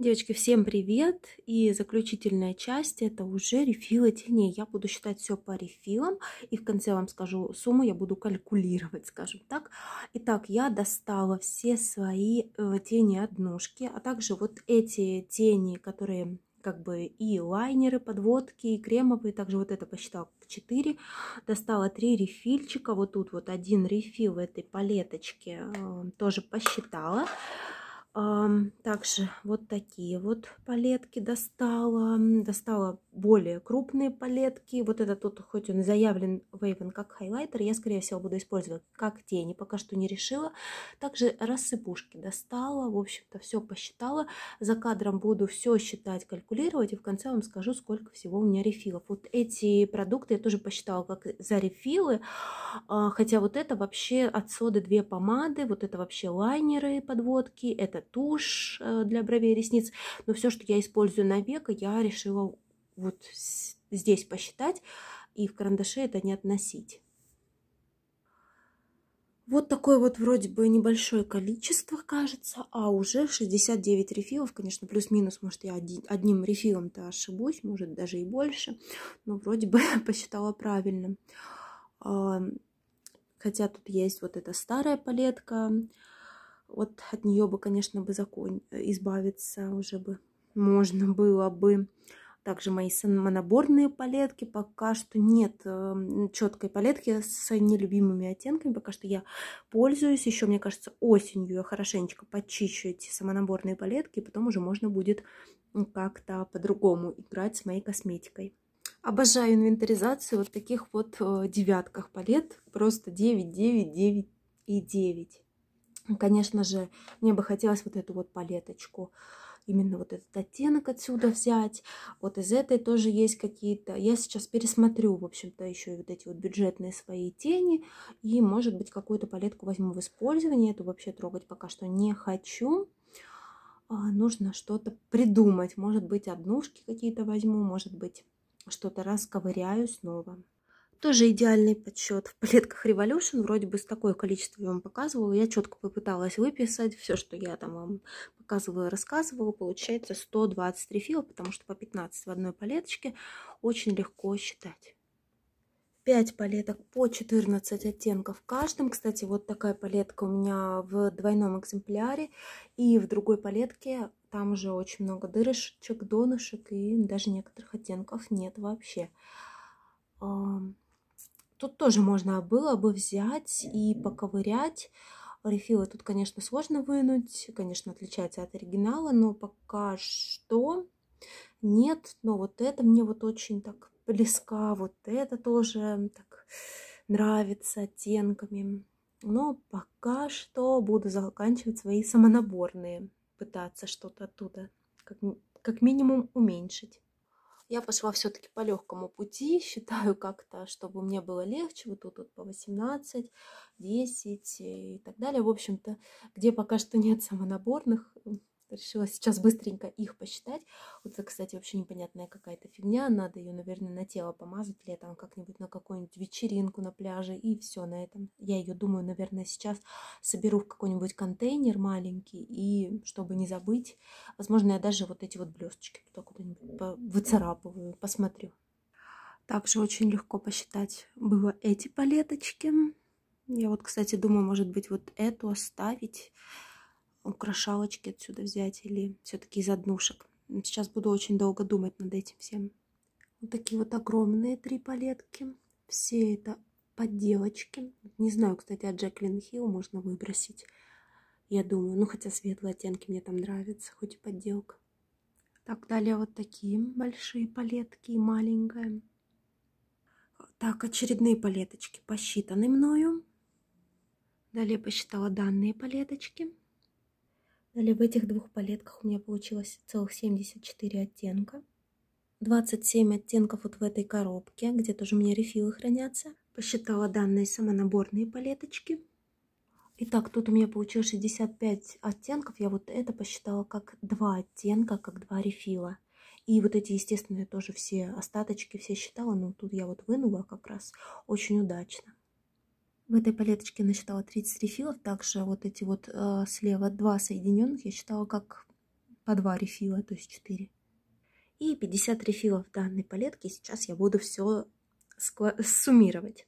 Девочки, всем привет! И заключительная часть это уже рефилы теней. Я буду считать все по рефилам и в конце вам скажу сумму, я буду калькулировать, скажем так. Итак, я достала все свои э, тени однушки, а также вот эти тени, которые как бы и лайнеры, подводки, и кремовые, также вот это посчитала 4, достала 3 рефильчика, вот тут вот один рефил этой палеточки э, тоже посчитала. Также вот такие вот палетки достала. Достала более крупные палетки. Вот этот тут, хоть он заявлен Вейвен как хайлайтер, я, скорее всего, буду использовать как тени. Пока что не решила. Также рассыпушки достала. В общем-то, все посчитала. За кадром буду все считать, калькулировать. И в конце вам скажу, сколько всего у меня рефилов. Вот эти продукты я тоже посчитала как за рефилы. А, хотя вот это вообще от соды две помады. Вот это вообще лайнеры подводки. Это тушь э, для бровей и ресниц. Но все, что я использую на века, я решила вот здесь посчитать и в карандаше это не относить. Вот такое вот вроде бы небольшое количество, кажется, а уже 69 рефилов, конечно, плюс-минус, может, я один, одним рефилом-то ошибусь, может, даже и больше, но вроде бы посчитала правильно. Хотя тут есть вот эта старая палетка, вот от нее бы, конечно, бы закон... Э, избавиться уже бы можно было бы. Также мои самонаборные палетки. Пока что нет эм, четкой палетки с нелюбимыми оттенками. Пока что я пользуюсь. Еще, мне кажется, осенью я хорошенечко подчищу эти самонаборные палетки. И потом уже можно будет как-то по-другому играть с моей косметикой. Обожаю инвентаризацию вот таких вот э, девятках палет. Просто 9, 9, 9 и 9. Ну, конечно же, мне бы хотелось вот эту вот палеточку, именно вот этот оттенок отсюда взять. Вот из этой тоже есть какие-то... Я сейчас пересмотрю, в общем-то, еще и вот эти вот бюджетные свои тени. И, может быть, какую-то палетку возьму в использование. Эту вообще трогать пока что не хочу. А, нужно что-то придумать. Может быть, однушки какие-то возьму, может быть, что-то расковыряю снова. Тоже идеальный подсчет. В палетках Revolution вроде бы с такое количество я вам показывала. Я четко попыталась выписать все, что я там вам показывала, рассказывала. Получается 123 фила, потому что по 15 в одной палеточке очень легко считать. 5 палеток по 14 оттенков в каждом. Кстати, вот такая палетка у меня в двойном экземпляре. И в другой палетке там уже очень много дырышек, донышек и даже некоторых оттенков нет вообще. Тут тоже можно было бы взять и поковырять. Рефилы тут, конечно, сложно вынуть, конечно, отличается от оригинала, но пока что нет. Но вот это мне вот очень так близко вот это тоже так нравится оттенками. Но пока что буду заканчивать свои самонаборные, пытаться что-то оттуда как, как минимум уменьшить. Я пошла все-таки по легкому пути, считаю как-то, чтобы мне было легче. Вот тут вот по 18, 10 и так далее. В общем-то, где пока что нет самонаборных, решила сейчас быстренько их посчитать. Вот это, кстати, вообще непонятная какая-то фигня. Надо ее, наверное, на тело помазать летом как-нибудь на какую-нибудь вечеринку на пляже. И все на этом. Я ее, думаю, наверное, сейчас соберу в какой-нибудь контейнер маленький. И чтобы не забыть, возможно, я даже вот эти вот блесточки туда куда-нибудь выцарапываю, посмотрю. Также очень легко посчитать было эти палеточки. Я вот, кстати, думаю, может быть, вот эту оставить украшалочки отсюда взять или все-таки из однушек. Сейчас буду очень долго думать над этим всем. Вот такие вот огромные три палетки. Все это подделочки. Не знаю, кстати, от Джеклин Хилл можно выбросить. Я думаю, ну хотя светлые оттенки мне там нравятся, хоть и подделка. Так, далее вот такие большие палетки и маленькая. Так, очередные палеточки посчитаны мною. Далее посчитала данные палеточки. Далее в этих двух палетках у меня получилось целых 74 оттенка. 27 оттенков вот в этой коробке, где тоже у меня рефилы хранятся. Посчитала данные самонаборные палеточки. Итак, тут у меня получилось 65 оттенков. Я вот это посчитала как два оттенка, как два рефила. И вот эти, естественно, я тоже все остаточки все считала, но тут я вот вынула как раз очень удачно. В этой палеточке насчитала 33 рефила, также вот эти вот э, слева два соединенных я считала как по два рефила, то есть 4. И 50 рефилов данной палетки сейчас я буду все суммировать.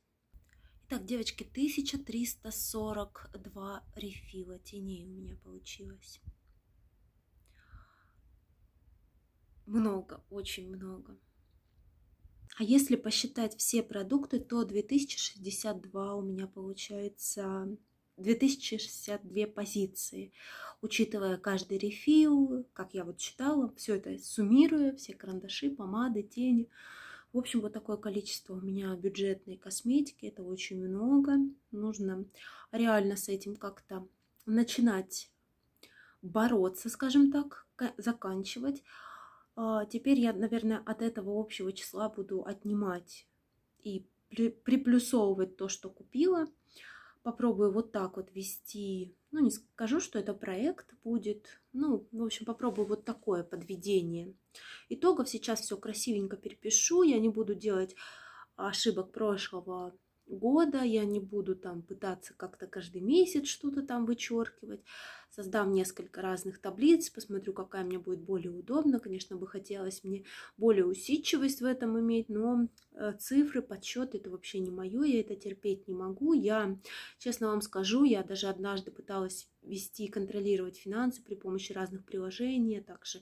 Итак, девочки, 1342 рефила теней у меня получилось. Много, очень много. А если посчитать все продукты, то 2062 у меня получается 2062 позиции, учитывая каждый рефил, как я вот читала, все это суммируя, все карандаши, помады, тени. В общем, вот такое количество у меня бюджетной косметики, это очень много. Нужно реально с этим как-то начинать бороться, скажем так, заканчивать. А, теперь я, наверное, от этого общего числа буду отнимать и приплюсовывать то, что купила. Попробую вот так вот вести. Ну, не скажу, что это проект будет. Ну, в общем, попробую вот такое подведение итогов. Сейчас все красивенько перепишу. Я не буду делать ошибок прошлого года, я не буду там пытаться как-то каждый месяц что-то там вычеркивать, создам несколько разных таблиц, посмотрю, какая мне будет более удобна, конечно, бы хотелось мне более усидчивость в этом иметь, но э, цифры, подсчет это вообще не мое, я это терпеть не могу, я, честно вам скажу, я даже однажды пыталась вести и контролировать финансы при помощи разных приложений, а также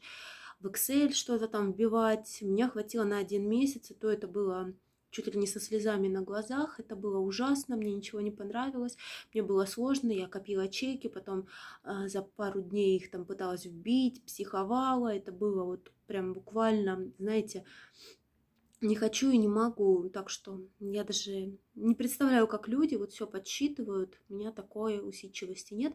в Excel что-то там вбивать. Меня хватило на один месяц, и то это было чуть ли не со слезами на глазах. Это было ужасно, мне ничего не понравилось, мне было сложно, я копила чеки, потом э, за пару дней их там пыталась вбить, психовала, это было вот прям буквально, знаете, не хочу и не могу, так что я даже не представляю, как люди вот все подсчитывают, у меня такой усидчивости нет.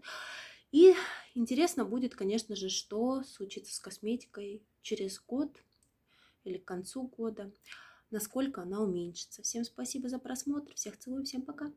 И интересно будет, конечно же, что случится с косметикой через год или к концу года насколько она уменьшится. Всем спасибо за просмотр, всех целую, всем пока.